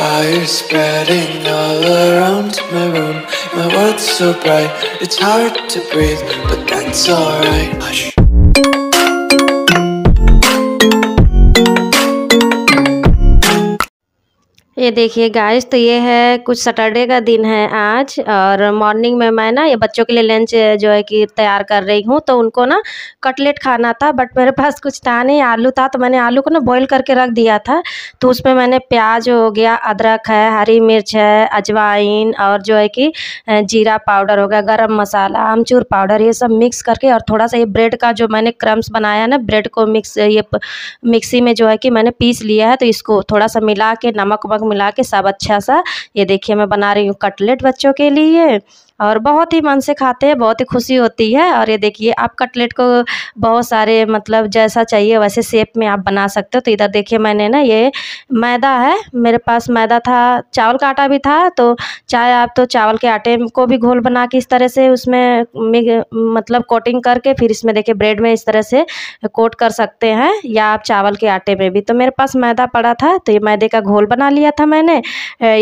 Fire spreading all around my room. My world's so bright, it's hard to breathe, but that's alright. Hush. ये देखिए guys तो ये है कुछ Saturday का दिन है आज और मॉर्निंग में मैं ना ये बच्चों के लिए लंच जो है कि तैयार कर रही हूँ तो उनको ना कटलेट खाना था बट मेरे पास कुछ था नहीं आलू था तो मैंने आलू को ना बॉईल करके रख दिया था तो उसमें मैंने प्याज हो गया अदरक है हरी मिर्च है अजवाइन और जो है कि जीरा पाउडर हो गया गर्म मसाला आमचूर पाउडर ये सब मिक्स करके और थोड़ा सा ये ब्रेड का जो मैंने क्रम्स बनाया ना ब्रेड को मिक्स ये मिक्सी में जो है कि मैंने पीस लिया है तो इसको थोड़ा सा मिला के नमक वमक मिला के सब अच्छा सा ये देखिए मैं बना रही हूँ कटलेट बच्चों के लिए और बहुत ही मन से खाते हैं बहुत ही खुशी होती है और ये देखिए आप कटलेट को बहुत सारे मतलब जैसा चाहिए वैसे शेप में आप बना सकते हो तो इधर देखिए मैंने ना ये मैदा है मेरे पास मैदा था चावल का आटा भी था तो चाहे आप तो चावल के आटे को भी घोल बना के इस तरह से उसमें मतलब कोटिंग करके फिर इसमें देखिए ब्रेड में इस तरह से कोट कर सकते हैं या आप चावल के आटे में भी तो मेरे पास मैदा पड़ा था तो ये मैदे का घोल बना लिया था मैंने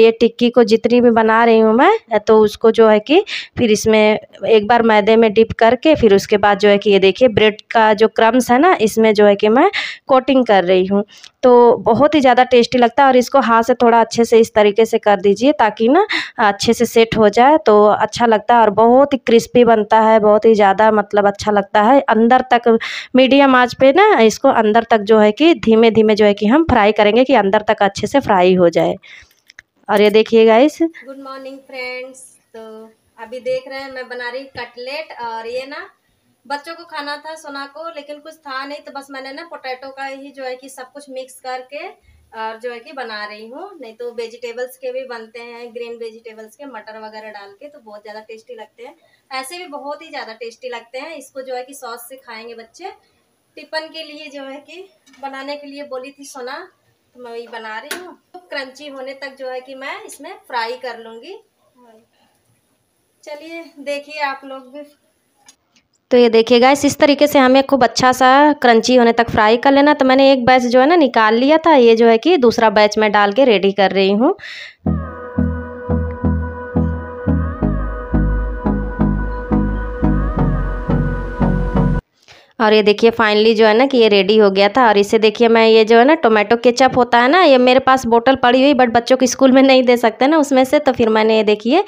ये टिक्की को जितनी भी बना रही हूँ मैं तो उसको जो है कि फिर इसमें एक बार मैदे में डिप करके फिर उसके बाद जो है कि ये देखिए ब्रेड का जो क्रम्स है ना इसमें जो है कि मैं कोटिंग कर रही हूँ तो बहुत ही ज़्यादा टेस्टी लगता है और इसको हाथ से थोड़ा अच्छे से इस तरीके से कर दीजिए ताकि ना अच्छे से सेट हो जाए तो अच्छा लगता है और बहुत ही क्रिस्पी बनता है बहुत ही ज़्यादा मतलब अच्छा लगता है अंदर तक मीडियम आँच पे ना इसको अंदर तक जो है कि धीमे धीमे जो है कि हम फ्राई करेंगे कि अंदर तक अच्छे से फ्राई हो जाए और ये देखिए गाइस गुड मॉर्निंग फ्रेंड्स तो अभी देख रहे हैं मैं बना रही कटलेट और ये ना बच्चों को खाना था सोना को लेकिन कुछ था नहीं तो बस मैंने ना पोटैटो का ही जो है कि सब कुछ मिक्स करके और जो है कि बना रही हूँ नहीं तो वेजिटेबल्स के भी बनते हैं ग्रीन वेजिटेबल्स के मटर वगैरह डाल के तो बहुत ज़्यादा टेस्टी लगते हैं ऐसे भी बहुत ही ज़्यादा टेस्टी लगते हैं इसको जो है कि सॉस से खाएंगे बच्चे टिफन के लिए जो है कि बनाने के लिए बोली थी सोना तो मैं वही बना रही हूँ तो क्रंची होने तक जो है कि मैं इसमें फ्राई कर लूँगी चलिए देखिए आप लोग भी तो ये देखिएगा इस तरीके से हमें खूब अच्छा सा क्रंची होने तक फ्राई कर लेना तो मैंने एक बैच जो है ना निकाल लिया था ये जो है कि दूसरा बैच में डाल के रेडी कर रही हूँ और ये देखिए फाइनली जो है ना कि ये रेडी हो गया था और इसे देखिए मैं ये जो है ना टोमेटो केचप होता है ना ये मेरे पास बोतल पड़ी हुई बट बच्चों को स्कूल में नहीं दे सकते ना उसमें से तो फिर मैंने ये देखिए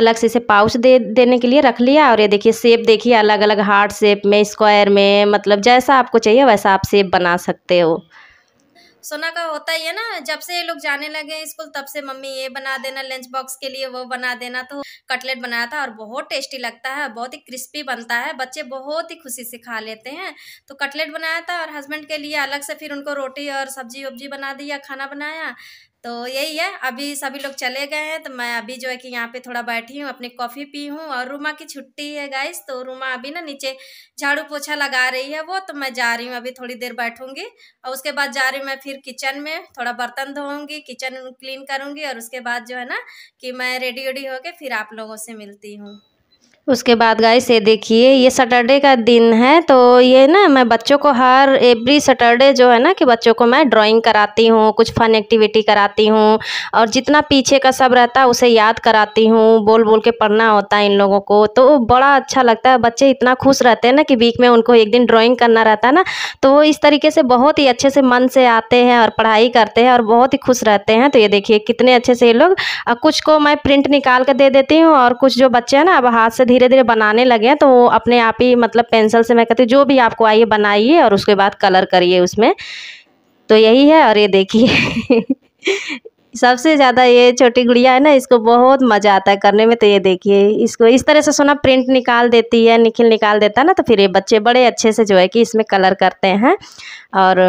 अलग से इसे पाउच दे देने के लिए रख लिया और ये देखिए सेप देखिए अलग अलग हार्ड सेप में स्क्वायर में मतलब जैसा आपको चाहिए वैसा आप सेप बना सकते हो सोना का होता ही है ना जब से ये लोग जाने लगे स्कूल तब से मम्मी ये बना देना लंच बॉक्स के लिए वो बना देना तो कटलेट बनाया था और बहुत टेस्टी लगता है बहुत ही क्रिस्पी बनता है बच्चे बहुत ही खुशी से खा लेते हैं तो कटलेट बनाया था और हस्बैंड के लिए अलग से फिर उनको रोटी और सब्जी वब्जी बना दिया खाना बनाया तो यही है अभी सभी लोग चले गए हैं तो मैं अभी जो है कि यहाँ पे थोड़ा बैठी हूँ अपनी कॉफ़ी पी हूँ और रूमा की छुट्टी है गाइस तो रूमा अभी ना नीचे झाड़ू पोछा लगा रही है वो तो मैं जा रही हूँ अभी थोड़ी देर बैठूँगी और उसके बाद जा रही हूँ मैं फिर किचन में थोड़ा बर्तन धोऊँगी किचन क्लीन करूँगी और उसके बाद जो है ना कि मैं रेडी वेडी होकर फिर आप लोगों से मिलती हूँ उसके बाद गाइस ये देखिए ये सैटरडे का दिन है तो ये ना मैं बच्चों को हर एवरी सैटरडे जो है ना कि बच्चों को मैं ड्राइंग कराती हूँ कुछ फन एक्टिविटी कराती हूँ और जितना पीछे का सब रहता है उसे याद कराती हूँ बोल बोल के पढ़ना होता है इन लोगों को तो बड़ा अच्छा लगता है बच्चे इतना खुश रहते हैं ना कि वीक में उनको एक दिन ड्राॅइंग करना रहता है ना तो वो इस तरीके से बहुत ही अच्छे से मन से आते हैं और पढ़ाई करते हैं और बहुत ही खुश रहते हैं तो ये देखिए कितने अच्छे से ये लोग कुछ को मैं प्रिंट निकाल कर दे देती हूँ और कुछ जो बच्चे हैं ना अब हाथ से धीरे धीरे बनाने लगे हैं तो अपने आप ही मतलब पेंसिल से मैं कहती हूँ जो भी आपको आइए बनाइए और उसके बाद कलर करिए उसमें तो यही है और ये देखिए सबसे ज़्यादा ये छोटी गुड़िया है ना इसको बहुत मज़ा आता है करने में तो ये देखिए इसको इस तरह से सोना प्रिंट निकाल देती है निखिल निकाल देता है ना तो फिर ये बच्चे बड़े अच्छे से जो है कि इसमें कलर करते हैं और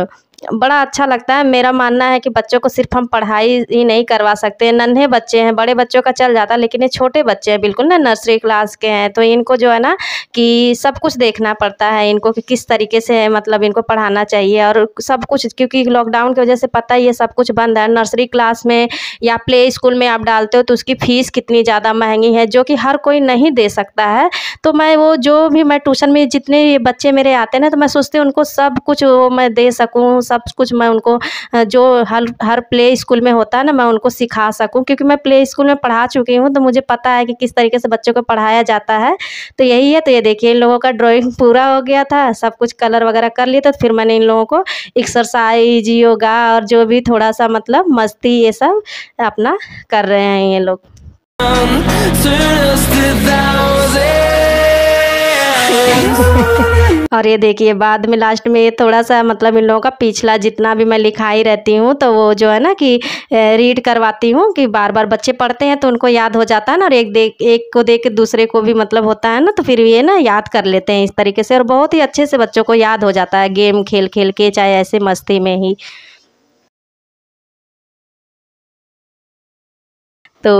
बड़ा अच्छा लगता है मेरा मानना है कि बच्चों को सिर्फ हम पढ़ाई ही नहीं करवा सकते नन्हे बच्चे हैं बड़े बच्चों का चल जाता है लेकिन ये छोटे बच्चे हैं बिल्कुल ना नर्सरी क्लास के हैं तो इनको जो है ना कि सब कुछ देखना पड़ता है इनको कि किस तरीके से मतलब इनको पढ़ाना चाहिए और सब कुछ क्योंकि लॉकडाउन की वजह से पता ही है सब कुछ बंद है नर्सरी क्लास में या प्ले स्कूल में आप डालते हो तो उसकी फ़ीस कितनी ज़्यादा महंगी है जो कि हर कोई नहीं दे सकता है तो मैं वो जो भी मैं ट्यूशन में जितने बच्चे मेरे आते हैं ना तो मैं सोचती हूँ उनको सब कुछ वो मैं दे सकूँ सब कुछ मैं उनको जो हर हर प्ले स्कूल में होता है ना मैं उनको सिखा सकूँ क्योंकि मैं प्ले स्कूल में पढ़ा चुकी हूँ तो मुझे पता है कि किस तरीके से बच्चों को पढ़ाया जाता है तो यही है तो ये देखिए इन लोगों का ड्रॉइंग पूरा हो गया था सब कुछ कलर वगैरह कर लिया तो फिर मैंने इन लोगों को एक्सरसाइज योगा और जो भी थोड़ा सा मतलब मस्ती ये सब अपना कर रहे हैं ये लोग और ये देखिए बाद में लास्ट में थोड़ा सा मतलब इन लोगों का पिछला जितना भी मैं लिखाई रहती हूँ तो वो जो है ना कि रीड करवाती हूँ कि बार बार बच्चे पढ़ते हैं तो उनको याद हो जाता है ना और एक देख एक को देख के दूसरे को भी मतलब होता है ना तो फिर ये ना याद कर लेते हैं इस तरीके से और बहुत ही अच्छे से बच्चों को याद हो जाता है गेम खेल खेल के चाहे ऐसे मस्ती में ही तो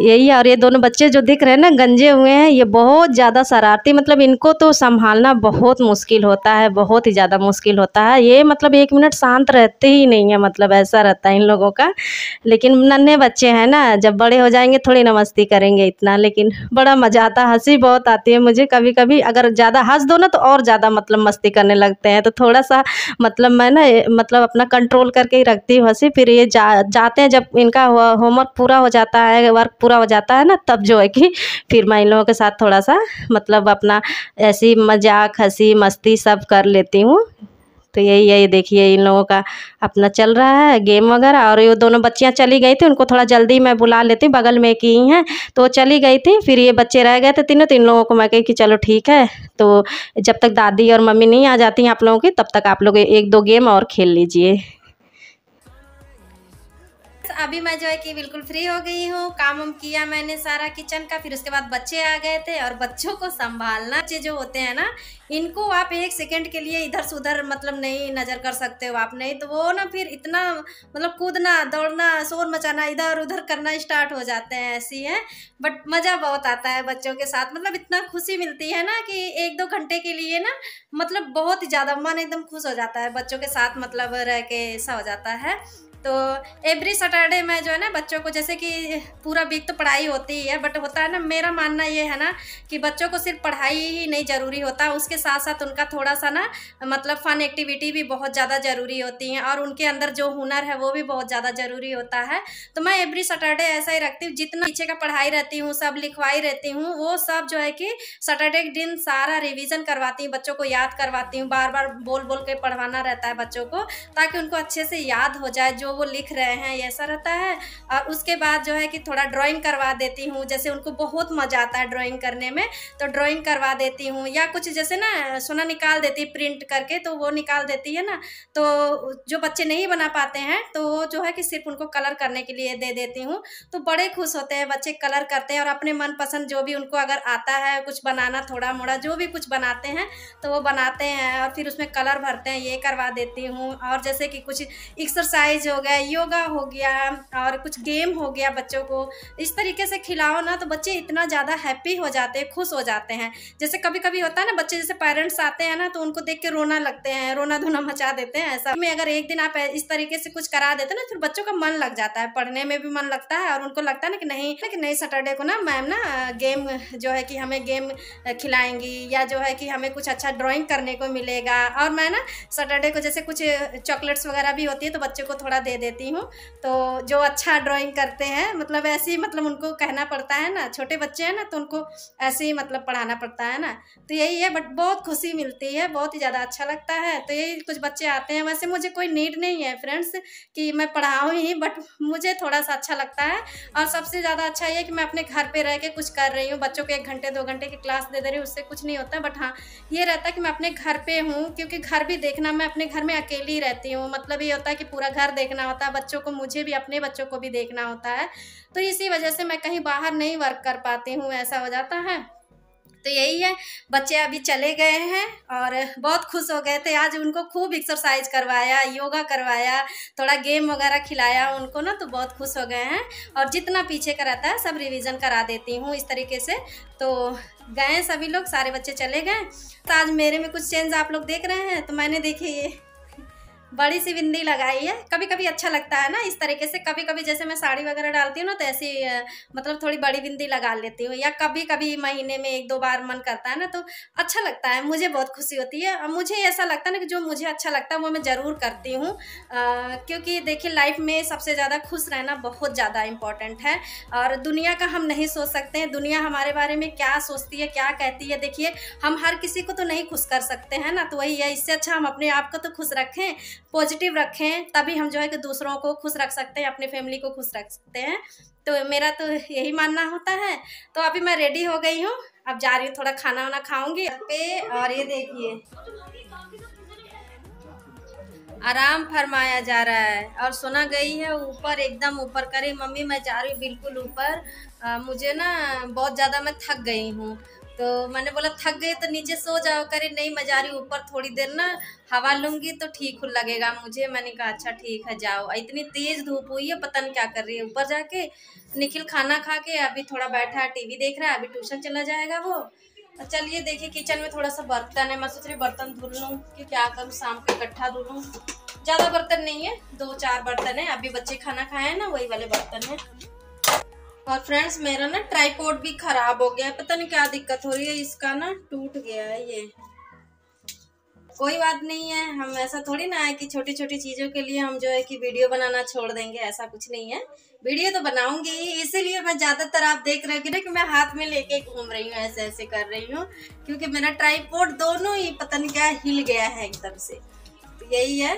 यही और ये दोनों बच्चे जो दिख रहे हैं ना गंजे हुए हैं ये बहुत ज़्यादा शरारती मतलब इनको तो संभालना बहुत मुश्किल होता है बहुत ही ज़्यादा मुश्किल होता है ये मतलब एक मिनट शांत रहते ही नहीं है मतलब ऐसा रहता है इन लोगों का लेकिन नन्हे बच्चे हैं ना जब बड़े हो जाएंगे थोड़ी नमस्ती करेंगे इतना लेकिन बड़ा मज़ा आता है हंसी बहुत आती है मुझे कभी कभी अगर ज़्यादा हंस दो ना तो और ज़्यादा मतलब मस्ती करने लगते हैं तो थोड़ा सा मतलब मैं ना मतलब अपना कंट्रोल करके ही रखती हूँ हंसी फिर ये जा, जाते हैं जब इनका होमवर्क पूरा हो जाता है वर्क पूरा हो जाता है ना तब जो है कि फिर मैं इन लोगों के साथ थोड़ा सा मतलब अपना ऐसी मजाक हंसी मस्ती सब कर लेती हूँ तो यही यही देखिए इन लोगों का अपना चल रहा है गेम वगैरह और ये दोनों बच्चियाँ चली गई थी उनको थोड़ा जल्दी मैं बुला लेती हूँ बगल में की हैं तो वो चली गई थी फिर ये बच्चे रह गए थे तीनों तो इन लोगों को मैं कही कि चलो ठीक है तो जब तक दादी और मम्मी नहीं आ जाती हैं आप लोगों की तब तक आप लोग एक दो गेम और खेल लीजिए अभी मैं जो है कि बिल्कुल फ्री हो गई हूँ काम वाम किया मैंने सारा किचन का फिर उसके बाद बच्चे आ गए थे और बच्चों को संभालना बच्चे जो होते हैं ना इनको आप एक सेकंड के लिए इधर से उधर मतलब नहीं नज़र कर सकते हो आप नहीं तो वो ना फिर इतना मतलब कूदना दौड़ना शोर मचाना इधर उधर करना स्टार्ट हो जाते हैं ऐसी है बट मज़ा बहुत आता है बच्चों के साथ मतलब इतना खुशी मिलती है ना कि एक दो घंटे के लिए ना मतलब बहुत ज़्यादा मन एकदम खुश हो जाता है बच्चों के साथ मतलब रह के ऐसा हो जाता है तो एवरी सैटरडे मैं जो है ना बच्चों को जैसे कि पूरा वीक तो पढ़ाई होती ही है बट होता है ना मेरा मानना ये है ना कि बच्चों को सिर्फ पढ़ाई ही नहीं ज़रूरी होता उसके साथ साथ उनका थोड़ा सा ना मतलब फ़न एक्टिविटी भी बहुत ज़्यादा ज़रूरी होती हैं और उनके अंदर जो हुनर है वो भी बहुत ज़्यादा ज़रूरी होता है तो मैं एवरी सैटरडे ऐसा ही रखती हूँ जितना पीछे का पढ़ाई रहती हूँ सब लिखवाई रहती हूँ वो सब जो है कि सैटरडे के दिन सारा रिविज़न करवाती हूँ बच्चों को याद करवाती हूँ बार बार बोल बोल के पढ़वाना रहता है बच्चों को ताकि उनको अच्छे से याद हो जाए जो वो लिख रहे हैं ऐसा रहता है और उसके बाद जो है कि थोड़ा ड्राइंग करवा देती हूँ जैसे उनको बहुत मज़ा आता है ड्राइंग करने में तो ड्राइंग करवा देती हूँ या कुछ जैसे ना सोना निकाल देती प्रिंट करके तो वो निकाल देती है ना तो जो बच्चे नहीं बना पाते हैं तो वो जो है कि सिर्फ उनको कलर करने के लिए दे देती हूँ तो बड़े खुश होते हैं बच्चे कलर करते हैं और अपने मनपसंद जो भी उनको अगर आता है कुछ बनाना थोड़ा मोड़ा जो भी कुछ बनाते हैं तो वो बनाते हैं और फिर उसमें कलर भरते हैं ये करवा देती हूँ और जैसे कि कुछ एक्सरसाइज हो गया योगा हो गया और कुछ गेम हो गया बच्चों को इस तरीके से खिलाओ ना तो बच्चे इतना ज़्यादा हैप्पी हो जाते हैं खुश हो जाते हैं जैसे कभी कभी होता है ना बच्चे जैसे पेरेंट्स आते हैं ना तो उनको देख के रोना लगते हैं रोना धोना मचा देते हैं ऐसा में अगर एक दिन आप इस तरीके से कुछ करा देते ना फिर बच्चों का मन लग जाता है पढ़ने में भी मन लगता है और उनको लगता है ना कि नहीं कि नहीं सैटरडे को ना मैम ना गेम जो है कि हमें गेम खिलाएंगी या जो है कि हमें कुछ अच्छा ड्राइंग करने को मिलेगा और मैं ना सैटरडे को जैसे कुछ चॉकलेट्स वगैरह भी होती है तो बच्चे को थोड़ा दे दे देती हूँ तो जो अच्छा ड्राइंग करते हैं मतलब ऐसे ही मतलब उनको कहना पड़ता है ना छोटे बच्चे हैं ना तो उनको ऐसे ही मतलब पढ़ाना पड़ता है ना तो यही है बट बहुत खुशी मिलती है बहुत ही ज़्यादा अच्छा लगता है तो यही कुछ बच्चे आते हैं वैसे मुझे कोई नीड नहीं है फ्रेंड्स कि मैं पढ़ाऊँ ही बट मुझे थोड़ा सा अच्छा लगता है और सबसे ज़्यादा अच्छा ये कि मैं अपने घर पर रह के कुछ कर रही हूँ बच्चों को एक घंटे दो घंटे की क्लास दे दे रही हूँ उससे कुछ नहीं होता बट हाँ ये रहता कि मैं अपने घर पर हूँ क्योंकि घर भी देखना मैं अपने घर में अकेली रहती हूँ मतलब ये होता है कि पूरा घर देखना देखना होता है बच्चों को मुझे भी अपने बच्चों को भी देखना होता है तो इसी वजह से मैं कहीं बाहर नहीं वर्क कर पाती हूँ ऐसा हो जाता है तो यही है बच्चे अभी चले गए हैं और बहुत खुश हो गए थे आज उनको खूब एक्सरसाइज करवाया योगा करवाया थोड़ा गेम वगैरह खिलाया उनको ना तो बहुत खुश हो गए हैं और जितना पीछे का रहता है सब रिवीजन करा देती हूँ इस तरीके से तो गए सभी लोग सारे बच्चे चले गए तो आज मेरे में कुछ चेंज आप लोग देख रहे हैं तो मैंने देखिए ये बड़ी सी बिंदी लगाई है कभी कभी अच्छा लगता है ना इस तरीके से कभी कभी जैसे मैं साड़ी वगैरह डालती हूँ ना तो ऐसी मतलब थोड़ी बड़ी बिंदी लगा लेती हूँ या कभी कभी महीने में एक दो बार मन करता है ना तो अच्छा लगता है मुझे बहुत खुशी होती है और मुझे ऐसा लगता है ना कि जो मुझे अच्छा लगता है वो मैं ज़रूर करती हूँ क्योंकि देखिए लाइफ में सबसे ज़्यादा खुश रहना बहुत ज़्यादा इम्पॉर्टेंट है और दुनिया का हम नहीं सोच सकते हैं दुनिया हमारे बारे में क्या सोचती है क्या कहती है देखिए हम हर किसी को तो नहीं खुश कर सकते हैं ना तो वही है इससे अच्छा हम अपने आप को तो खुश रखें पॉजिटिव रखें तभी हम जो है कि दूसरों को खुश रख सकते हैं अपनी फैमिली को खुश रख सकते हैं तो मेरा तो यही मानना होता है तो अभी मैं रेडी हो गई हूँ अब जा रही हूँ थोड़ा खाना वाना खाऊंगी पे और ये देखिए आराम फरमाया जा रहा है और सुना गई है ऊपर एकदम ऊपर करे मम्मी मैं जा रही हूँ बिल्कुल ऊपर मुझे ना बहुत ज़्यादा मैं थक गई हूँ तो मैंने बोला थक गए तो नीचे सो जाओ करे नहीं मैं जा रही ऊपर थोड़ी देर ना हवा लूँगी तो ठीक लगेगा मुझे मैंने कहा अच्छा ठीक है जाओ इतनी तेज़ धूप हुई है पता नहीं क्या कर रही है ऊपर जाके निखिल खाना खा के अभी थोड़ा बैठा है टीवी देख रहा है अभी ट्यूशन चला जाएगा वो तो चलिए देखिए किचन में थोड़ा सा बर्तन है मैं सोच रही बर्तन धुल लूँ कि क्या करूँ शाम को इकट्ठा धुलूँ ज़्यादा बर्तन नहीं है दो चार बर्तन है अभी बच्चे खाना खाए हैं ना वही वाले बर्तन है और फ्रेंड्स मेरा ना ट्राईपोर्ट भी खराब हो गया है पता नहीं क्या दिक्कत हो रही है इसका ना टूट गया है ये कोई बात नहीं है हम ऐसा थोड़ी ना है कि छोटी छोटी चीज़ों के लिए हम जो है कि वीडियो बनाना छोड़ देंगे ऐसा कुछ नहीं है वीडियो तो बनाऊंगी ही इसीलिए मैं ज़्यादातर आप देख रहे हो ना कि मैं हाथ में लेके घूम रही हूँ ऐसे ऐसे कर रही हूँ क्योंकि मेरा ट्राईपोर्ट दोनों ही पता नहीं क्या हिल गया है एकदम से तो यही है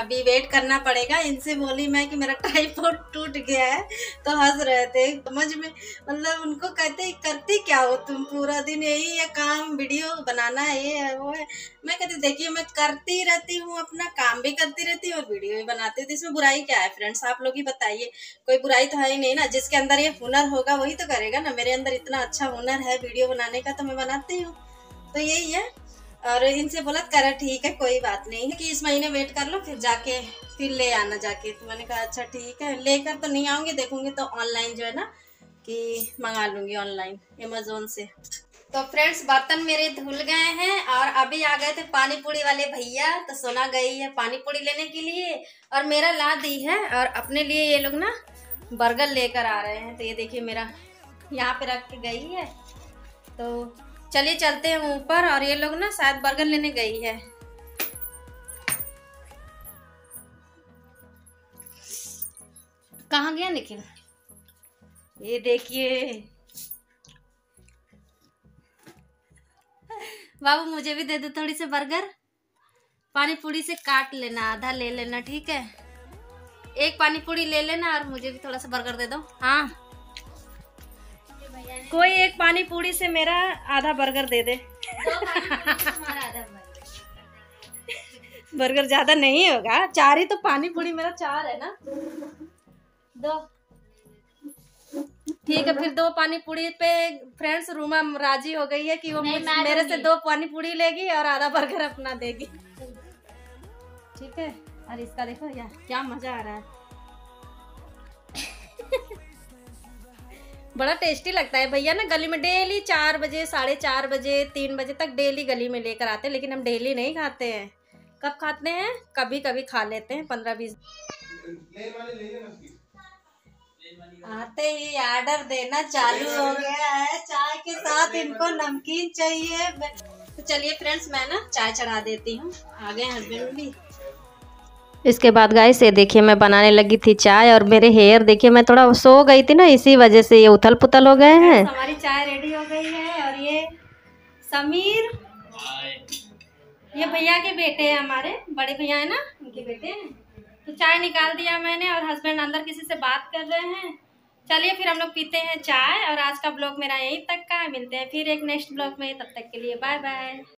अभी वेट करना पड़ेगा इनसे बोली मैं कि मेरा टाइफोड टूट गया है तो हंस रहे थे समझ में मतलब उनको कहते करते क्या हो तुम पूरा दिन यही ये काम वीडियो बनाना है ये है वो है मैं कहती देखिए मैं करती रहती हूँ अपना काम भी करती रहती हूँ और वीडियो भी बनाती हूँ इसमें बुराई क्या है फ्रेंड्स आप लोग ही बताइए कोई बुराई तो है ही नहीं ना जिसके अंदर ये हुनर होगा वही तो करेगा ना मेरे अंदर इतना अच्छा हुनर है वीडियो बनाने का तो मैं बनाती हूँ तो यही है और इनसे बोला करा ठीक है कोई बात नहीं कि इस महीने वेट कर लो फिर जाके फिर ले आना जाके तो मैंने कहा अच्छा ठीक है लेकर तो नहीं आऊँगी देखूंगी तो ऑनलाइन जो है ना कि मंगा लूँगी ऑनलाइन अमेजोन से तो फ्रेंड्स बर्तन मेरे धुल गए हैं और अभी आ गए थे पानी पूरी वाले भैया तो सोना गई है पानी पूरी लेने के लिए और मेरा ला दी है और अपने लिए ये लोग ना बर्गर लेकर आ रहे हैं तो ये देखिए मेरा यहाँ पे रख के गई है तो चलिए चलते हैं ऊपर और ये लोग ना शायद बर्गर लेने गई है कहा गया निखिल ये देखिए बाबू मुझे भी दे दो थोड़ी से बर्गर पानी पूरी से काट लेना आधा ले लेना ठीक है एक पानी पूरी ले लेना और मुझे भी थोड़ा सा बर्गर दे दो हाँ कोई एक पानी पूरी से मेरा आधा बर्गर दे दे बर्गर ज्यादा नहीं होगा चार ही तो पानी पूरी मेरा चार है ना दो ठीक है फिर दो पानी पूरी पे फ्रेंड्स रूमा राजी हो गई है कि वो मेरे से दो पानी पूरी लेगी और आधा बर्गर अपना देगी ठीक है और इसका देखो यार क्या मजा आ रहा है बड़ा टेस्टी लगता है भैया ना गली में डेली चार बजे साढ़े चार बजे तीन बजे तक डेली गली में लेकर आते हैं लेकिन हम डेली नहीं खाते हैं कब खाते हैं कभी कभी खा लेते हैं पंद्रह बीस आते ही ऑर्डर देना चालू हो गया है चाय के साथ इनको नमकीन चाहिए तो चलिए फ्रेंड्स मैं ना चाय चढ़ा देती हूँ आ गए हस्बैंड भी इसके बाद गाय से देखिए मैं बनाने लगी थी चाय और मेरे हेयर देखिए मैं थोड़ा सो गई थी ना इसी वजह से ये उथल पुथल हो गए हैं हमारी चाय रेडी हो गई है और ये समीर ये भैया के बेटे हैं हमारे बड़े भैया है ना उनके बेटे हैं तो चाय निकाल दिया मैंने और हस्बैंड अंदर किसी से बात कर रहे हैं चलिए फिर हम लोग पीते हैं चाय और आज का ब्लॉग मेरा यहीं तक का है मिलते हैं फिर एक नेक्स्ट ब्लॉग में तब तक के लिए बाय बाय